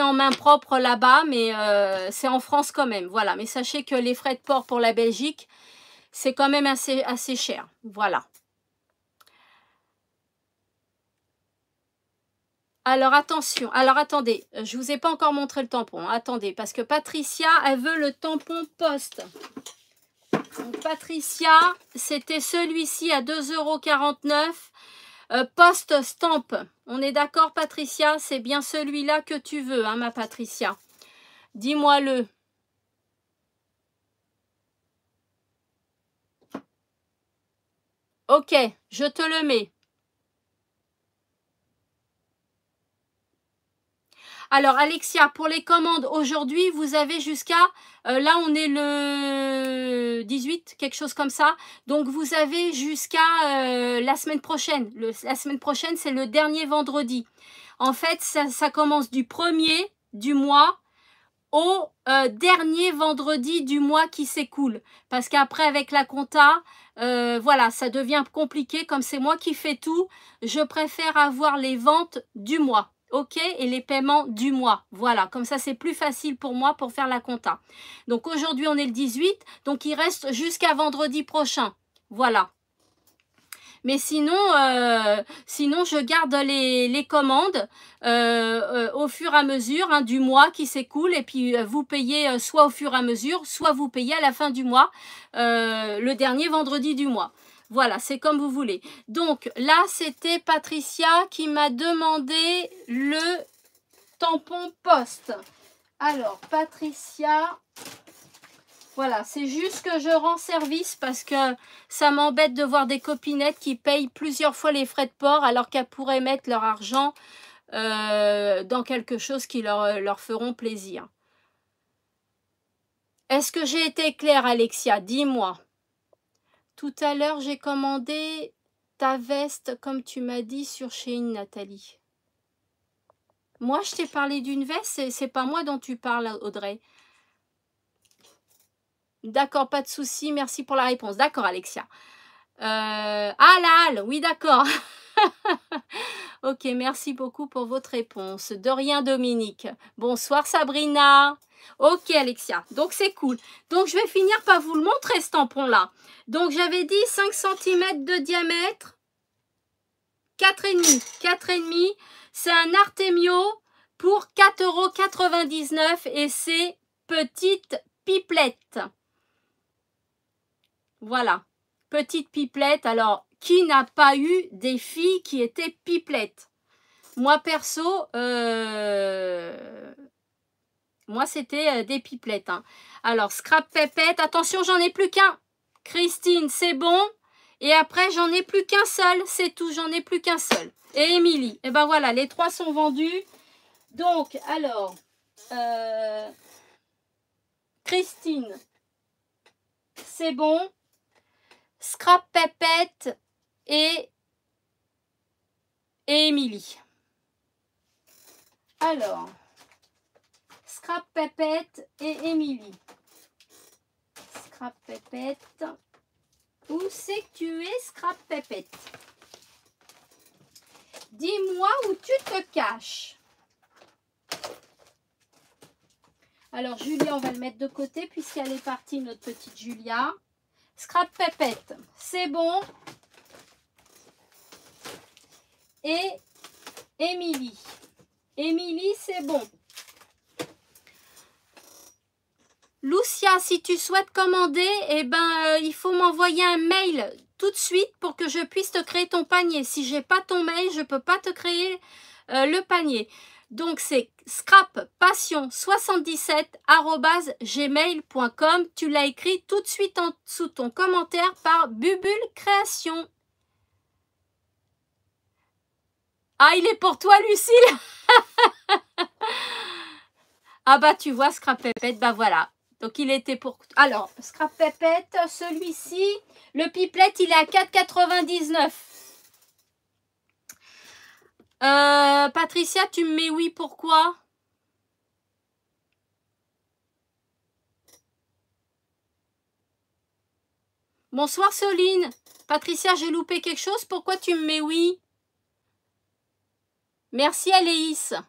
en main propre là-bas, mais euh, c'est en France quand même. Voilà, mais sachez que les frais de port pour la Belgique, c'est quand même assez, assez cher. Voilà. Alors attention, alors attendez, je ne vous ai pas encore montré le tampon, attendez, parce que Patricia, elle veut le tampon poste. Donc Patricia, c'était celui-ci à 2,49 euros. Euh, « stamp. On est d'accord, Patricia C'est bien celui-là que tu veux, hein, ma Patricia. Dis-moi-le. Ok, je te le mets. Alors Alexia, pour les commandes aujourd'hui, vous avez jusqu'à, euh, là on est le 18, quelque chose comme ça. Donc vous avez jusqu'à euh, la semaine prochaine. la semaine prochaine, c'est le dernier vendredi. En fait, ça, commence du 1er du mois au euh, dernier vendredi du mois qui s'écoule. Parce qu'après, avec la compta, voilà, ça devient compliqué. Comme c'est moi qui fais tout, je préfère avoir les ventes du mois. OK et les paiements du mois. Voilà, comme ça c'est plus facile pour moi pour faire la compta. Donc aujourd'hui on est le 18, donc il reste jusqu'à vendredi prochain. Voilà. Mais sinon, euh, sinon je garde les, commandes euh, euh, au fur et à mesure hein, du mois qui s'écoule. Et puis, vous payez soit au fur et à mesure, soit vous payez à la fin du mois, le dernier vendredi du mois. Voilà, c'est comme vous voulez. Donc là, c'était Patricia qui m'a demandé le tampon poste. Alors, Patricia, voilà, c'est juste que je rends service parce que ça m'embête de voir des copinettes qui payent plusieurs fois les frais de port alors qu'elles pourraient mettre leur argent euh, dans quelque chose qui leur, euh, leur feront plaisir. Est-ce que j'ai été claire, Alexia Dis-moi. Tout à l'heure, j'ai commandé ta veste, comme tu m'as dit, sur Shein, Nathalie. Moi, je t'ai parlé d'une veste, c'est pas moi dont tu parles, Audrey. D'accord, pas de souci, merci pour la réponse. D'accord, Alexia. Euh, ah, là, oui, d'accord. ok, merci beaucoup pour votre réponse. De rien, Dominique. Bonsoir, Sabrina. Ok Alexia, donc c'est cool. Donc je vais finir par vous le montrer ce tampon là. Donc j'avais dit 5 cm de diamètre, 4,5, 4,5. C'est un Artemio pour 4,99€ et c'est petite pipelette. Voilà, petite pipelette. Alors, qui n'a pas eu des filles qui étaient pipelettes Moi perso, euh, moi, c'était euh, des pipelettes. Hein. Alors, scrap pépette. Attention, j'en ai plus qu'un. Christine, c'est bon. Et après, j'en ai plus qu'un seul. C'est tout, j'en ai plus qu'un seul. Et Émilie. Et eh ben voilà, les trois sont vendus. Donc, alors, euh, Christine, c'est bon. Scrap Pépette et, et Émilie. Alors, Scrap Pépette et Emilie. Scrap Pépette. Où c'est que tu es, Scrap Pépette Dis-moi où tu te caches. Alors, Julia, on va le mettre de côté puisqu'elle est partie, notre petite Julia. Scrap Pépette, c'est bon. Et Émilie. Émilie, c'est bon. Lucia, si tu souhaites commander, eh ben, euh, il faut m'envoyer un mail tout de suite pour que je puisse te créer ton panier. Si j'ai pas ton mail, je peux pas te créer euh, le panier. Donc c'est scrappassion77@gmail.com. Tu l'as écrit tout de suite en ton commentaire par Bubule Création. Ah, il est pour toi, Lucille. ah bah tu vois, Scrap Pépette, bah voilà. Donc il était pour... Alors, Scrap Pépette, celui-ci, le pipelette, il est à 4,99. Euh, Patricia, tu me mets oui, pourquoi Bonsoir Soline. Patricia, j'ai loupé quelque chose. Pourquoi tu me mets oui Merci Aléis.